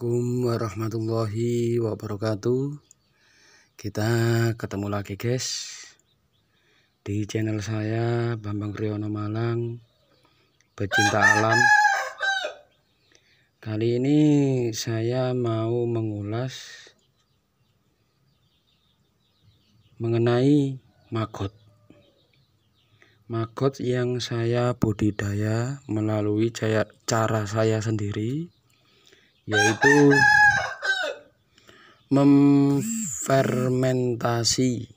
Assalamualaikum warahmatullahi wabarakatuh Kita ketemu lagi guys Di channel saya Bambang Riono Malang Pecinta alam Kali ini saya mau mengulas Mengenai magot Magot yang saya budidaya melalui cara saya sendiri yaitu memfermentasi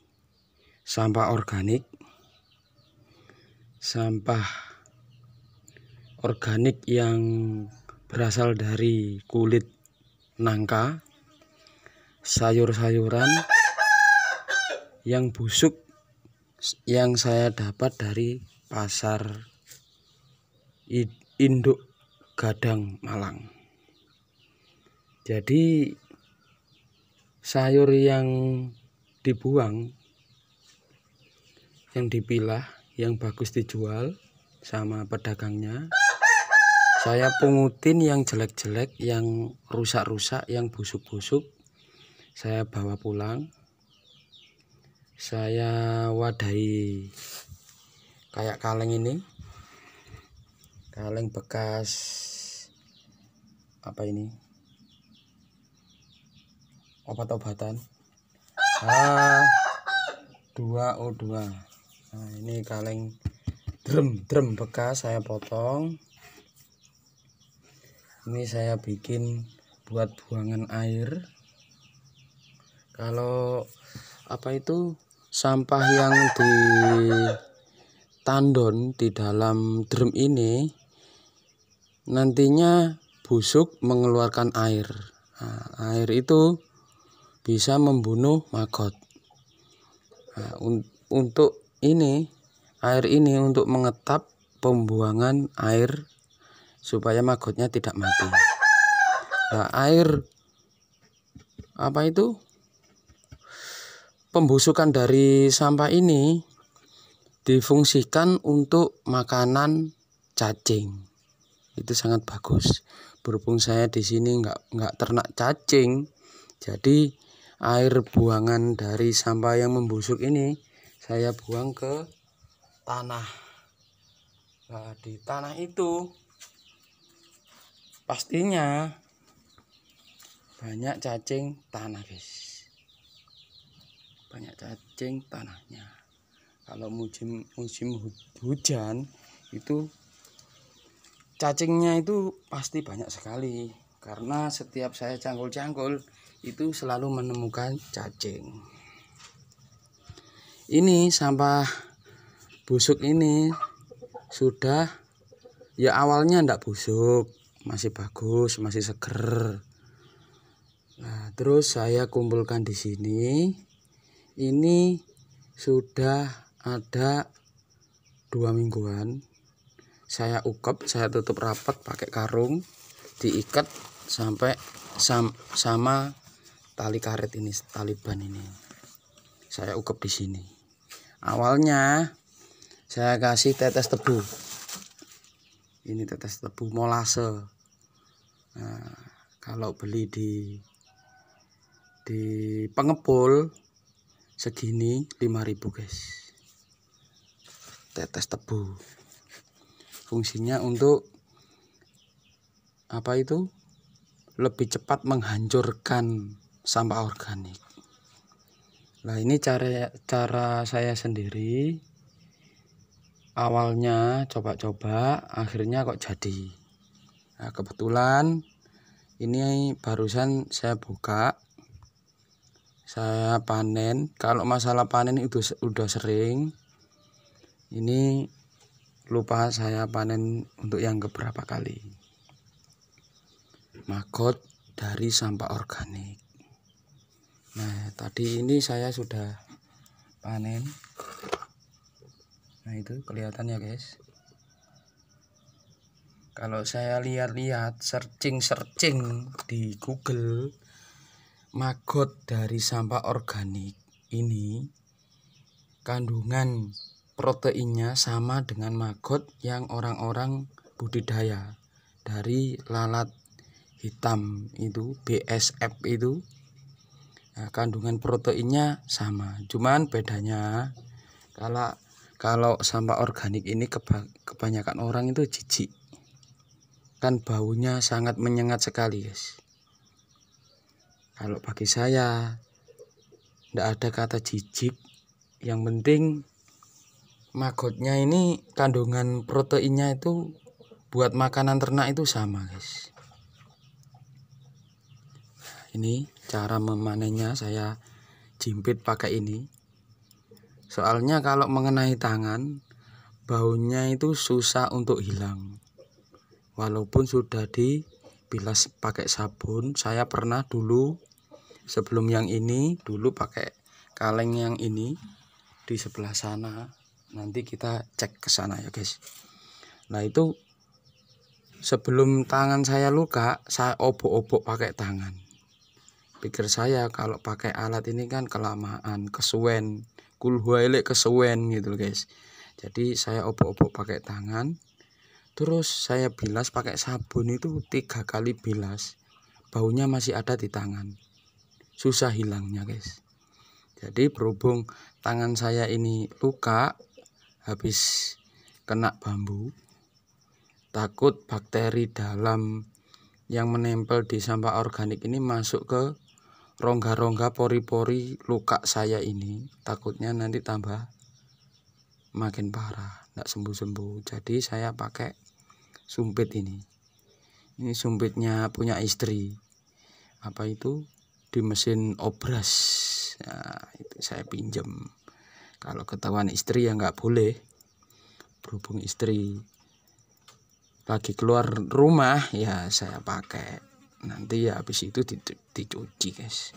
sampah organik sampah organik yang berasal dari kulit nangka sayur-sayuran yang busuk yang saya dapat dari pasar induk gadang Malang jadi sayur yang dibuang, yang dipilah, yang bagus dijual sama pedagangnya. Saya pungutin yang jelek-jelek, yang rusak-rusak, yang busuk-busuk. Saya bawa pulang. Saya wadahi kayak kaleng ini. Kaleng bekas apa ini? obat-obatan H2O2 nah ini kaleng drum drum bekas saya potong ini saya bikin buat buangan air kalau apa itu sampah yang di tandon di dalam drum ini nantinya busuk mengeluarkan air nah, air itu bisa membunuh maggot. Nah, un untuk ini air ini untuk mengetap pembuangan air supaya maggotnya tidak mati. Nah, air apa itu? Pembusukan dari sampah ini difungsikan untuk makanan cacing. Itu sangat bagus. Berhubung saya di sini nggak nggak ternak cacing, jadi air buangan dari sampah yang membusuk ini saya buang ke tanah nah di tanah itu pastinya banyak cacing tanah guys banyak cacing tanahnya kalau musim musim hujan itu cacingnya itu pasti banyak sekali karena setiap saya cangkul-cangkul itu selalu menemukan cacing ini sampah busuk ini sudah ya awalnya ndak busuk masih bagus masih seger nah terus saya kumpulkan di sini ini sudah ada dua mingguan saya ukap saya tutup rapat pakai karung diikat sampai sam, sama tali karet ini tali ban ini saya ukep di sini awalnya saya kasih tetes tebu ini tetes tebu molase nah, kalau beli di di pengepul segini 5000 guys tetes tebu fungsinya untuk apa itu lebih cepat menghancurkan sampah organik nah ini cara cara saya sendiri awalnya coba-coba akhirnya kok jadi nah, kebetulan ini barusan saya buka saya panen kalau masalah panen itu sudah sering ini lupa saya panen untuk yang keberapa kali magot dari sampah organik Nah, tadi ini saya sudah panen. Nah, itu kelihatan ya, guys. Kalau saya lihat-lihat searching-searching di Google maggot dari sampah organik ini kandungan proteinnya sama dengan maggot yang orang-orang budidaya dari lalat hitam itu BSF itu Nah, kandungan proteinnya sama, cuman bedanya kalau kalau sampah organik ini kebanyakan orang itu jijik. Kan baunya sangat menyengat sekali, guys. Kalau bagi saya tidak ada kata jijik. Yang penting magotnya ini kandungan proteinnya itu buat makanan ternak itu sama, guys ini cara memanennya saya jimpit pakai ini soalnya kalau mengenai tangan baunya itu susah untuk hilang walaupun sudah dibilas pakai sabun saya pernah dulu sebelum yang ini dulu pakai kaleng yang ini di sebelah sana nanti kita cek ke sana ya guys nah itu sebelum tangan saya luka saya obok-obok pakai tangan pikir saya kalau pakai alat ini kan kelamaan kesuwen kulhuaile kesuwen gitu loh guys jadi saya obok-obok pakai tangan terus saya bilas pakai sabun itu tiga kali bilas baunya masih ada di tangan susah hilangnya guys jadi berhubung tangan saya ini luka habis kena bambu takut bakteri dalam yang menempel di sampah organik ini masuk ke rongga-rongga pori-pori luka saya ini takutnya nanti tambah makin parah nggak sembuh-sembuh jadi saya pakai sumpit ini ini sumpitnya punya istri apa itu di mesin obras nah, itu saya pinjam. kalau ketahuan istri ya nggak boleh berhubung istri lagi keluar rumah ya saya pakai nanti ya habis itu dicuci guys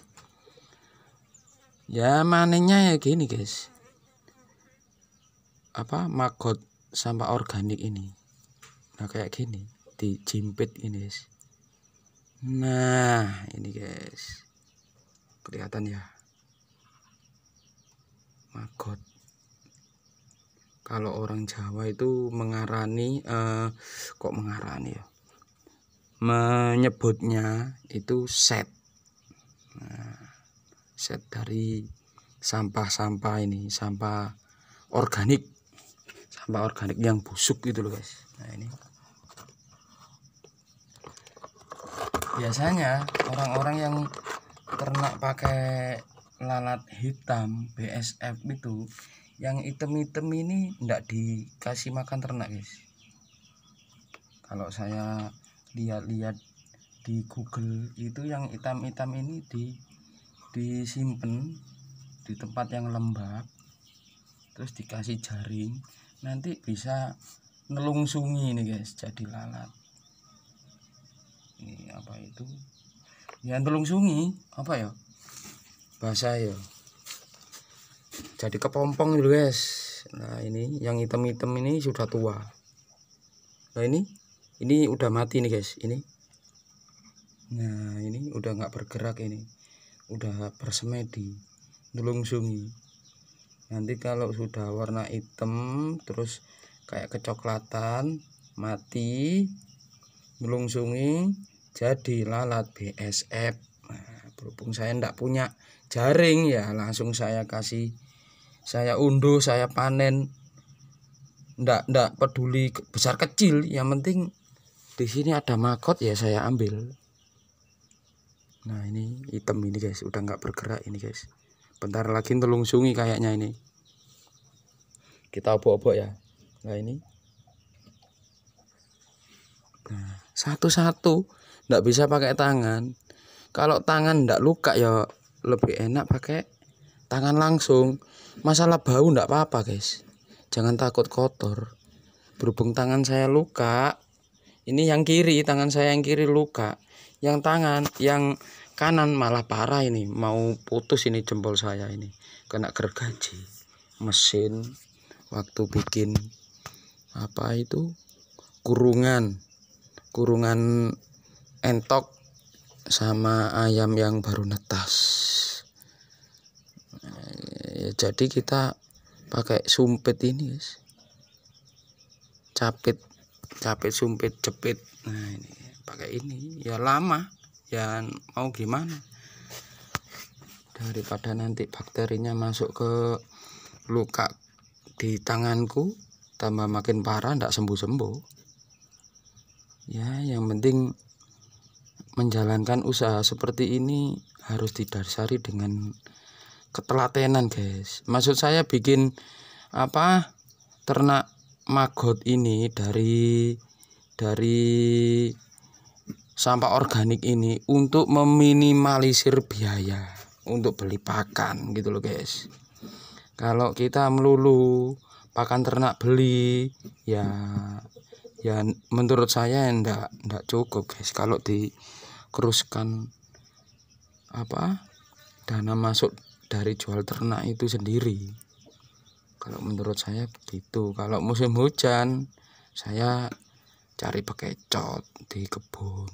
ya manennya ya gini guys apa magot sampah organik ini nah kayak gini dijimpit ini guys nah ini guys kelihatan ya magot kalau orang Jawa itu mengarani eh, kok mengarani ya menyebutnya itu set nah, set dari sampah-sampah ini sampah organik sampah organik yang busuk gitu loh guys nah ini biasanya orang-orang yang ternak pakai lalat hitam BSF itu yang item-item ini tidak dikasih makan ternak guys kalau saya lihat-lihat di Google itu yang hitam-hitam ini di disimpan di tempat yang lembab terus dikasih jaring nanti bisa nelungsungi ini guys jadi lalat ini apa itu ya nelungsungi apa ya bahasa ya jadi kepompong dulu guys nah ini yang hitam-hitam ini sudah tua nah ini ini udah mati nih guys ini nah ini udah nggak bergerak ini udah persemedi sungi. nanti kalau sudah warna hitam terus kayak kecoklatan mati melungsungi jadi lalat BSF nah, berhubung saya ndak punya jaring ya langsung saya kasih saya unduh saya panen ndak ndak peduli besar kecil yang penting di sini ada makot ya saya ambil nah ini hitam ini guys udah nggak bergerak ini guys bentar lagi sungi kayaknya ini kita obok-obok ya nah ini nah satu-satu nggak bisa pakai tangan kalau tangan nggak luka ya lebih enak pakai tangan langsung masalah bau nggak apa-apa guys jangan takut kotor berhubung tangan saya luka ini yang kiri tangan saya yang kiri luka yang tangan yang kanan malah parah ini mau putus ini jempol saya ini kena gergaji mesin waktu bikin apa itu kurungan kurungan entok sama ayam yang baru netas eh, jadi kita pakai sumpit ini guys capit capit sumpit jepit nah ini pakai ini ya lama ya mau gimana daripada nanti bakterinya masuk ke luka di tanganku tambah makin parah tidak sembuh-sembuh ya yang penting menjalankan usaha seperti ini harus didasari dengan ketelatenan guys maksud saya bikin apa ternak Maggot ini dari dari sampah organik ini untuk meminimalisir biaya untuk beli pakan gitu loh guys kalau kita melulu pakan ternak beli ya ya menurut saya enggak enggak cukup guys kalau dikeruskan apa dana masuk dari jual ternak itu sendiri kalau menurut saya begitu kalau musim hujan saya cari pakai cot di kebun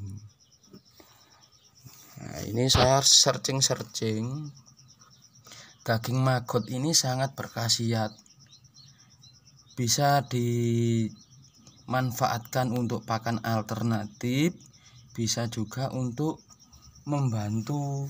nah, ini saya searching-searching daging maggot ini sangat berkhasiat bisa dimanfaatkan untuk pakan alternatif bisa juga untuk membantu